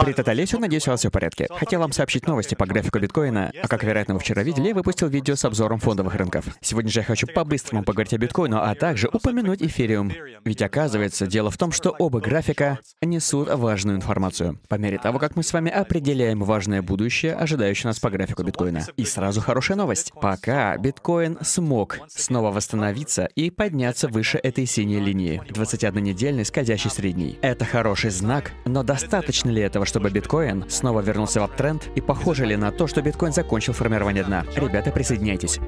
Привет, это Олесю, надеюсь, у вас все в порядке. Хотел вам сообщить новости по графику биткоина, а как, вероятно, вы вчера видели, я выпустил видео с обзором фондовых рынков. Сегодня же я хочу по-быстрому поговорить о биткоину, а также упомянуть эфириум. Ведь оказывается, дело в том, что оба графика несут важную информацию. По мере того, как мы с вами определяем важное будущее, ожидающее нас по графику биткоина. И сразу хорошая новость. Пока биткоин смог снова восстановиться и подняться выше этой синей линии, 21-недельной скользящей средней. Это хороший знак, но достаточно ли этого, чтобы биткоин снова вернулся в тренд и похоже ли на то, что биткоин закончил формирование дна? Ребята, присоединяйтесь.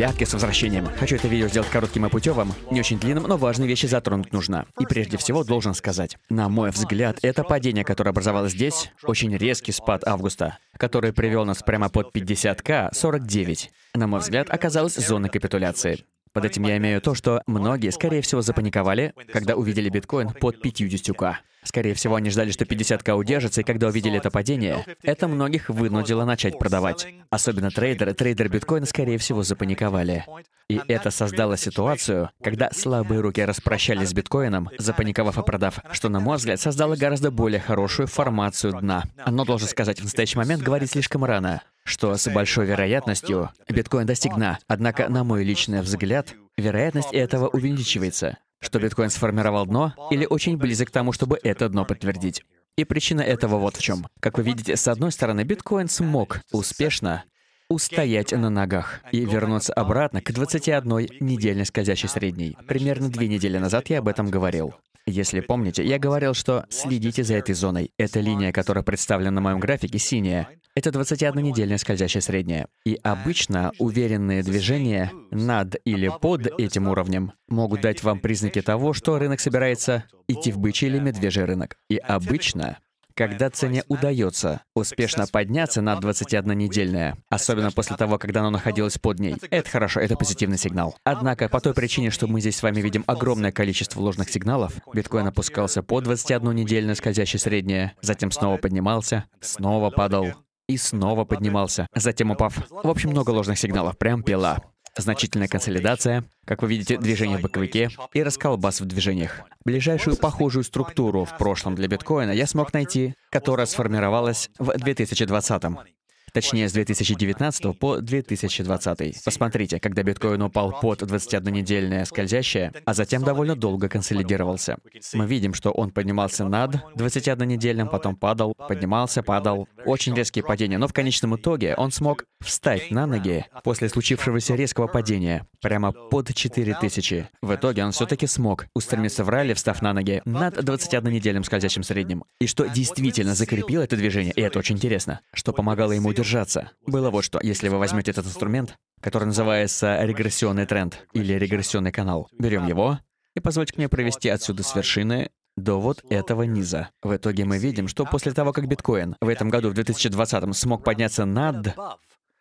ребятки, с возвращением. Хочу это видео сделать коротким и путевым, не очень длинным, но важные вещи затронуть нужно. И прежде всего должен сказать, на мой взгляд, это падение, которое образовалось здесь, очень резкий спад августа, который привел нас прямо под 50к 49. На мой взгляд, оказалась зона капитуляции. Под этим я имею то, что многие, скорее всего, запаниковали, когда увидели биткоин под 50к. Скорее всего, они ждали, что 50к удержится, и когда увидели это падение, это многих вынудило начать продавать. Особенно трейдеры, трейдеры биткоина, скорее всего, запаниковали. И это создало ситуацию, когда слабые руки распрощались с биткоином, запаниковав и продав, что, на мой взгляд, создало гораздо более хорошую формацию дна. Но, должен сказать, в настоящий момент говорить слишком рано что с большой вероятностью биткоин достигна. Однако, на мой личный взгляд, вероятность этого увеличивается, что биткоин сформировал дно или очень близок к тому, чтобы это дно подтвердить. И причина этого вот в чем. Как вы видите, с одной стороны, биткоин смог успешно устоять на ногах и вернуться обратно к 21 недельной скользящей средней. Примерно две недели назад я об этом говорил. Если помните, я говорил, что следите за этой зоной. Эта линия, которая представлена на моем графике, синяя. Это 21-недельная скользящая средняя. И обычно уверенные движения над или под этим уровнем могут дать вам признаки того, что рынок собирается идти в бычий или медвежий рынок. И обычно когда цене удается успешно подняться над 21-недельное, особенно после того, когда она находилась под ней. Это хорошо, это позитивный сигнал. Однако, по той причине, что мы здесь с вами видим огромное количество ложных сигналов, биткоин опускался под 21-недельное скользящее среднее, затем снова поднимался, снова падал, и снова поднимался, затем упав. В общем, много ложных сигналов, прям пила. Значительная консолидация, как вы видите, движение в боковике и расколбас в движениях. Ближайшую похожую структуру в прошлом для биткоина я смог найти, которая сформировалась в 2020 -м. Точнее, с 2019 по 2020. Посмотрите, когда биткоин упал под 21-недельное скользящее, а затем довольно долго консолидировался. Мы видим, что он поднимался над 21-недельным, потом падал, поднимался, падал очень резкие падения, но в конечном итоге он смог встать на ноги после случившегося резкого падения, прямо под 4000. В итоге он все-таки смог устремиться в ралли, встав на ноги над 21 недельным скользящим средним. И что действительно закрепило это движение, и это очень интересно, что помогало ему держаться? было вот что. Если вы возьмете этот инструмент, который называется регрессионный тренд или регрессионный канал, берем его, и позвольте мне провести отсюда с вершины до вот этого низа. В итоге мы видим, что после того, как биткоин в этом году, в 2020, смог подняться над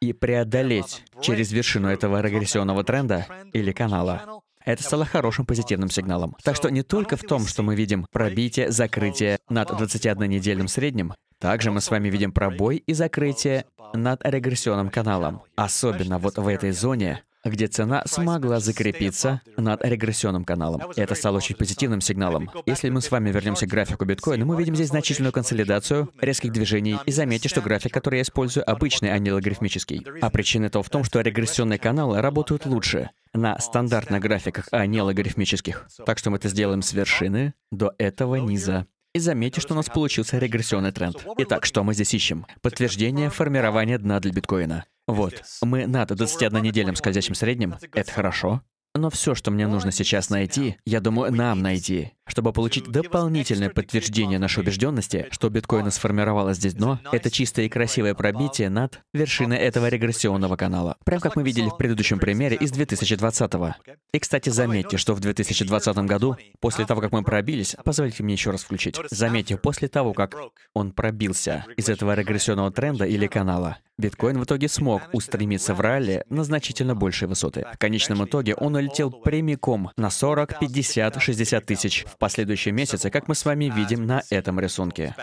и преодолеть через вершину этого регрессионного тренда или канала, это стало хорошим позитивным сигналом. Так что не только в том, что мы видим пробитие, закрытие над 21-недельным средним, также мы с вами видим пробой и закрытие над регрессионным каналом. Особенно вот в этой зоне где цена смогла закрепиться над регрессионным каналом. это стало очень позитивным сигналом. Если мы с вами вернемся к графику биткоина, мы видим здесь значительную консолидацию резких движений, и заметьте, что график, который я использую, обычный, а не логарифмический. А причина этого в том, что регрессионные каналы работают лучше на стандартных графиках, а не логарифмических. Так что мы это сделаем с вершины до этого низа. И заметьте, что у нас получился регрессионный тренд. Итак, что мы здесь ищем? Подтверждение формирования дна для биткоина. Вот, мы над 21 неделем скользящим средним, это хорошо. Но все, что мне нужно сейчас найти, я думаю, нам найти, чтобы получить дополнительное подтверждение нашей убежденности, что биткоина сформировало здесь дно, это чистое и красивое пробитие над вершиной этого регрессионного канала. Прям как мы видели в предыдущем примере из 2020 -го. И, кстати, заметьте, что в 2020 году, после того, как мы пробились, позвольте мне еще раз включить. Заметьте, после того, как он пробился из этого регрессионного тренда или канала, биткоин в итоге смог устремиться в ралли на значительно большие высоты. В конечном итоге он улетел прямиком на 40, 50, 60 тысяч в последующие месяцы, как мы с вами видим на этом рисунке.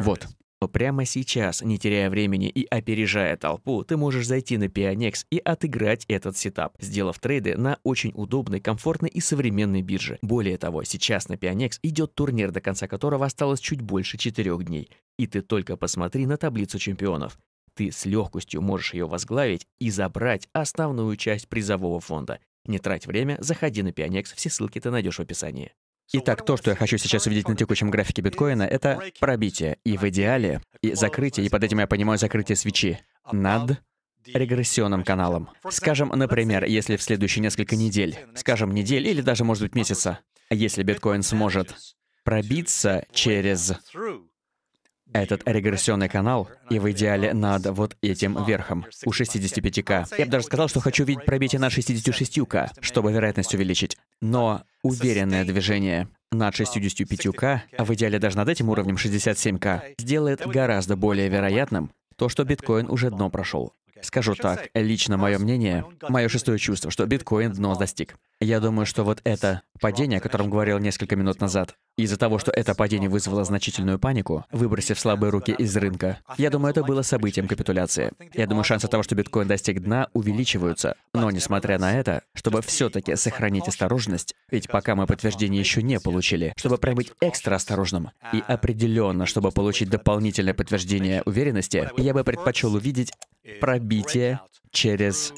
Вот. Прямо сейчас, не теряя времени и опережая толпу, ты можешь зайти на Pionex и отыграть этот сетап, сделав трейды на очень удобной, комфортной и современной бирже. Более того, сейчас на Pionex идет турнир, до конца которого осталось чуть больше четырех дней. И ты только посмотри на таблицу чемпионов. Ты с легкостью можешь ее возглавить и забрать основную часть призового фонда. Не трать время, заходи на Pionex, все ссылки ты найдешь в описании. Итак, то, что я хочу сейчас увидеть на текущем графике биткоина, это пробитие, и в идеале, и закрытие, и под этим я понимаю закрытие свечи над регрессионным каналом. Скажем, например, если в следующие несколько недель, скажем, недель или даже, может быть, месяца, если биткоин сможет пробиться через этот регрессионный канал и в идеале над вот этим верхом, у 65к. Я бы даже сказал, что хочу видеть пробитие на 66к, чтобы вероятность увеличить. Но Уверенное движение над 65К, а в идеале даже над этим уровнем 67К, сделает гораздо более вероятным то, что биткоин уже дно прошел. Скажу так, лично мое мнение, мое шестое чувство, что биткоин дно достиг. Я думаю, что вот это падение, о котором говорил несколько минут назад, из-за того, что это падение вызвало значительную панику, выбросив слабые руки из рынка, я думаю, это было событием капитуляции. Я думаю, шансы того, что биткоин достиг дна, увеличиваются. Но несмотря на это, чтобы все-таки сохранить осторожность, ведь пока мы подтверждение еще не получили, чтобы прям быть экстра осторожным, и определенно, чтобы получить дополнительное подтверждение уверенности, я бы предпочел увидеть пробитие через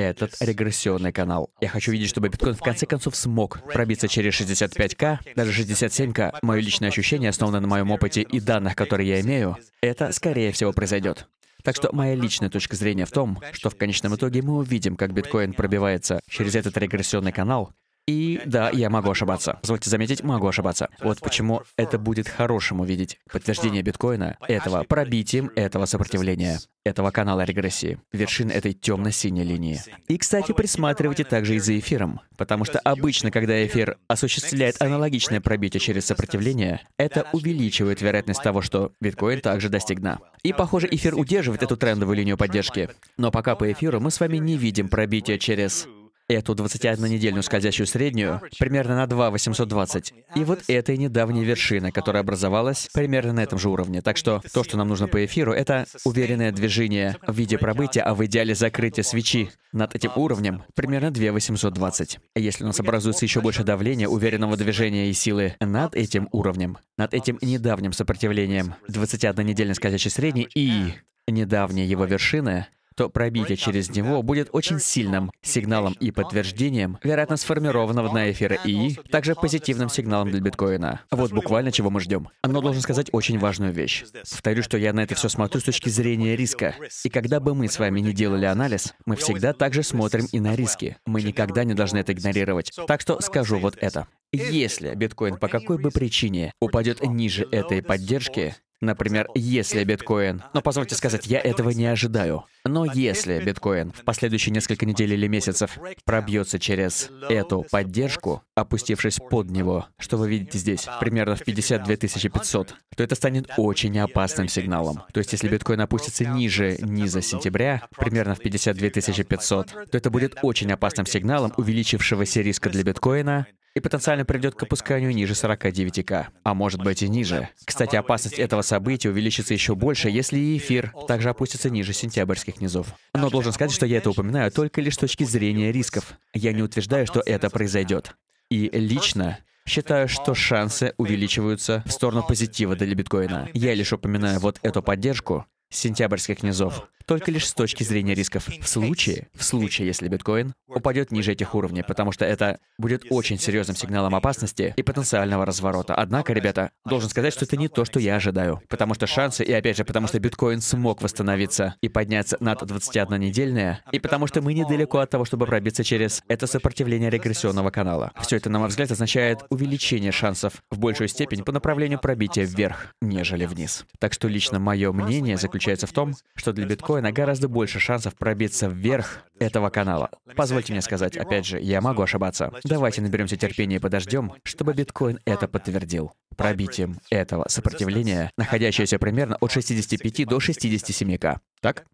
этот регрессионный канал. Я хочу видеть, чтобы биткоин в конце концов смог пробиться через 65к, даже 67к. Мое личное ощущение, основанное на моем опыте и данных, которые я имею, это, скорее всего, произойдет. Так что моя личная точка зрения в том, что в конечном итоге мы увидим, как биткоин пробивается через этот регрессионный канал, и да, я могу ошибаться. Позвольте заметить, могу ошибаться. Вот почему это будет хорошим увидеть подтверждение биткоина этого пробитием этого сопротивления, этого канала регрессии, вершин этой темно-синей линии. И, кстати, присматривайте также и за эфиром, потому что обычно, когда эфир осуществляет аналогичное пробитие через сопротивление, это увеличивает вероятность того, что биткоин также достиг И, похоже, эфир удерживает эту трендовую линию поддержки. Но пока по эфиру мы с вами не видим пробития через эту 21-недельную скользящую среднюю примерно на 2,820. И вот этой недавней вершины, которая образовалась примерно на этом же уровне. Так что то, что нам нужно по эфиру, это уверенное движение в виде пробытия, а в идеале закрытия свечи над этим уровнем примерно 2,820. Если у нас образуется еще больше давления, уверенного движения и силы над этим уровнем, над этим недавним сопротивлением 21-недельной скользящей средней и недавней его вершины, то пробитие через него будет очень сильным сигналом и подтверждением, вероятно, сформированного на эфира ИИ, также позитивным сигналом для биткоина. Вот буквально чего мы ждем. Но должен сказать очень важную вещь. Повторю, что я на это все смотрю с точки зрения риска. И когда бы мы с вами не делали анализ, мы всегда также смотрим и на риски. Мы никогда не должны это игнорировать. Так что скажу вот это. Если биткоин по какой бы причине упадет ниже этой поддержки, Например, если биткоин... Но позвольте сказать, я этого не ожидаю. Но если биткоин в последующие несколько недель или месяцев пробьется через эту поддержку, опустившись под него, что вы видите здесь, примерно в 52 500, то это станет очень опасным сигналом. То есть, если биткоин опустится ниже низа сентября, примерно в 52 500, то это будет очень опасным сигналом увеличившегося риска для биткоина и потенциально приведет к опусканию ниже 49К, а может быть и ниже. Кстати, опасность этого события увеличится еще больше, если и эфир также опустится ниже сентябрьских низов. Но должен сказать, что я это упоминаю только лишь с точки зрения рисков. Я не утверждаю, что это произойдет. И лично Считаю, что шансы увеличиваются в сторону позитива для биткоина. Я лишь упоминаю вот эту поддержку, сентябрьских низов, только лишь с точки зрения рисков. В случае, в случае, если биткоин упадет ниже этих уровней, потому что это будет очень серьезным сигналом опасности и потенциального разворота. Однако, ребята, должен сказать, что это не то, что я ожидаю. Потому что шансы, и опять же, потому что биткоин смог восстановиться и подняться над 21-недельное, и потому что мы недалеко от того, чтобы пробиться через это сопротивление регрессионного канала. Все это, на мой взгляд, означает увеличение шансов в большую степень по направлению пробития вверх, нежели вниз. Так что лично мое мнение заключается заключается в том, что для биткоина гораздо больше шансов пробиться вверх этого канала. Позвольте мне сказать, опять же, я могу ошибаться. Давайте наберемся терпения и подождем, чтобы биткоин это подтвердил. Пробитием этого сопротивления, находящееся примерно от 65 до 67к. Так?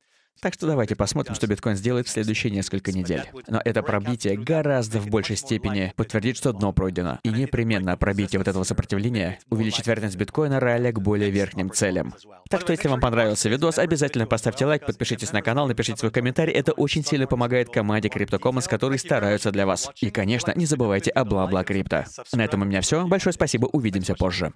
Так что давайте посмотрим, что биткоин сделает в следующие несколько недель. Но это пробитие гораздо в большей степени подтвердит, что дно пройдено. И непременно пробитие вот этого сопротивления увеличит вероятность биткоина ралли к более верхним целям. Так что если вам понравился видос, обязательно поставьте лайк, подпишитесь на канал, напишите свой комментарий. Это очень сильно помогает команде CryptoCommons, которые стараются для вас. И, конечно, не забывайте о бла-бла крипто. На этом у меня все. Большое спасибо, увидимся позже.